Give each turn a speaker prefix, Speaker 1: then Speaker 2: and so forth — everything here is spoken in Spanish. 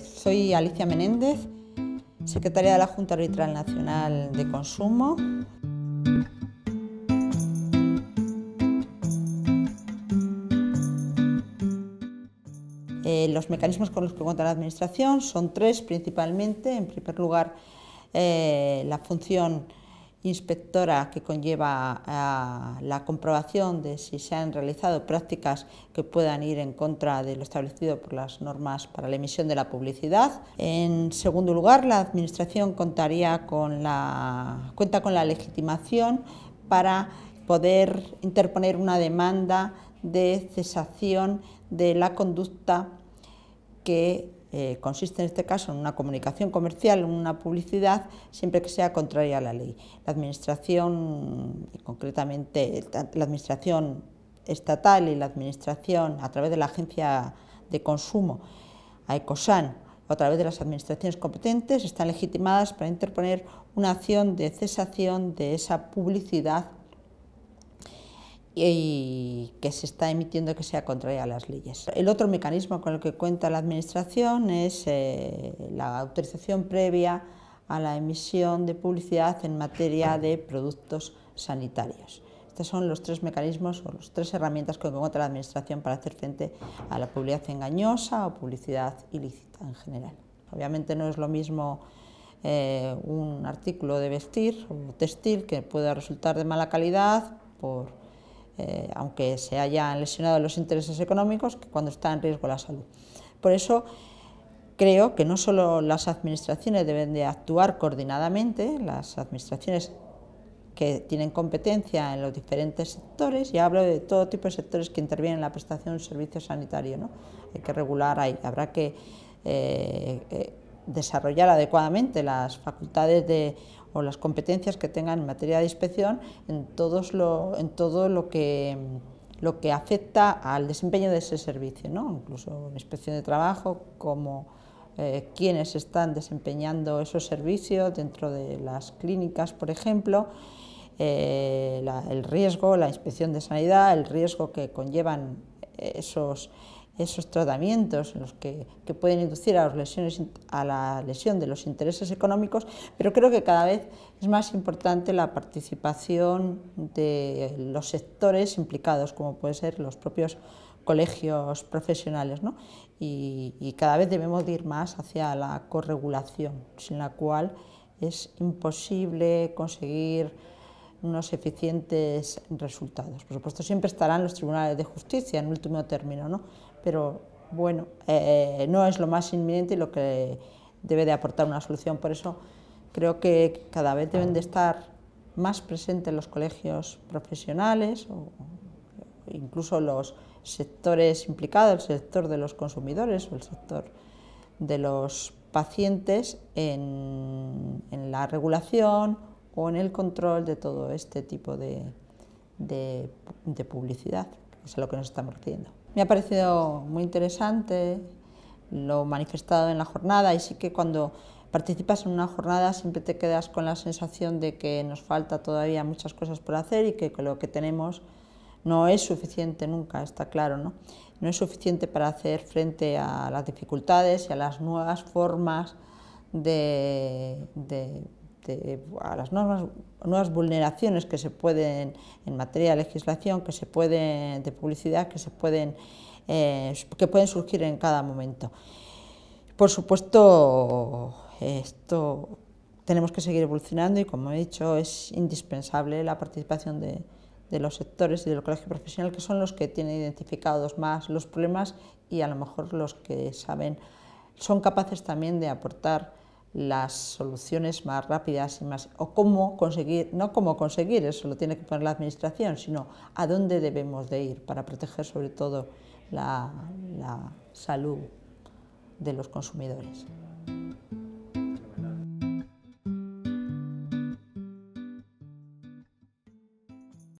Speaker 1: Soy Alicia Menéndez, secretaria de la Junta Arbitral Nacional de Consumo. Eh, los mecanismos con los que cuenta la Administración son tres principalmente. En primer lugar, eh, la función inspectora que conlleva la comprobación de si se han realizado prácticas que puedan ir en contra de lo establecido por las normas para la emisión de la publicidad. En segundo lugar, la Administración contaría con la, cuenta con la legitimación para poder interponer una demanda de cesación de la conducta que eh, consiste en este caso en una comunicación comercial, en una publicidad, siempre que sea contraria a la ley. La Administración, concretamente la Administración estatal y la Administración a través de la Agencia de Consumo, a Ecosan, o a través de las administraciones competentes, están legitimadas para interponer una acción de cesación de esa publicidad y que se está emitiendo que sea contraria a las leyes. El otro mecanismo con el que cuenta la Administración es eh, la autorización previa a la emisión de publicidad en materia de productos sanitarios. Estos son los tres mecanismos o las tres herramientas con que cuenta la Administración para hacer frente a la publicidad engañosa o publicidad ilícita en general. Obviamente no es lo mismo eh, un artículo de vestir o textil que pueda resultar de mala calidad por eh, aunque se hayan lesionado los intereses económicos, que cuando está en riesgo la salud. Por eso creo que no solo las administraciones deben de actuar coordinadamente, las administraciones que tienen competencia en los diferentes sectores, y hablo de todo tipo de sectores que intervienen en la prestación de un servicio sanitario, ¿no? hay que regular, ahí, habrá que eh, eh, desarrollar adecuadamente las facultades de, o las competencias que tengan en materia de inspección en, todos lo, en todo lo que, lo que afecta al desempeño de ese servicio, incluso la inspección de trabajo, como eh, quienes están desempeñando esos servicios dentro de las clínicas, por ejemplo. Eh, el riesgo, la inspección de sanidad, el riesgo que conllevan esos esos tratamientos los que, pueden inducir a, las lesiones, a la lesión de los intereses económicos, pero creo que cada vez es más importante la participación de los sectores implicados, como pueden ser los propios colegios profesionales, y, cada vez debemos ir más hacia la corregulación, sin la cual es imposible conseguir unos eficientes resultados. Por supuesto, siempre estarán los tribunales de justicia en último término, ¿no? pero bueno, eh, no es lo más inminente y lo que debe de aportar una solución. Por eso creo que cada vez deben de estar más presentes los colegios profesionales o incluso los sectores implicados, el sector de los consumidores o el sector de los pacientes en, la regulación o en el control de todo este tipo de, publicidad, que es a lo que nos estamos refiriendo. Me ha parecido muy interesante lo manifestado en la jornada y sí que cuando participas en una jornada siempre te quedas con la sensación de que nos falta todavía muchas cosas por hacer y que lo que tenemos no es suficiente nunca, está claro, ¿no? No es suficiente para hacer frente a las dificultades y a las nuevas formas de, de este, a las nuevas vulneraciones que se pueden, en materia de legislación, que se pueden, de publicidad, que se pueden, eh, que pueden surgir en cada momento. Por supuesto, esto tenemos que seguir evolucionando y, como he dicho, es indispensable la participación de, de los sectores y del colegio profesional, que son los que tienen identificados más los problemas y a lo mejor los que saben, son capaces también de aportar las soluciones más rápidas y más o cómo conseguir, no cómo conseguir, eso lo tiene que poner la administración, sino a dónde debemos de ir para proteger sobre todo la, la salud de los consumidores.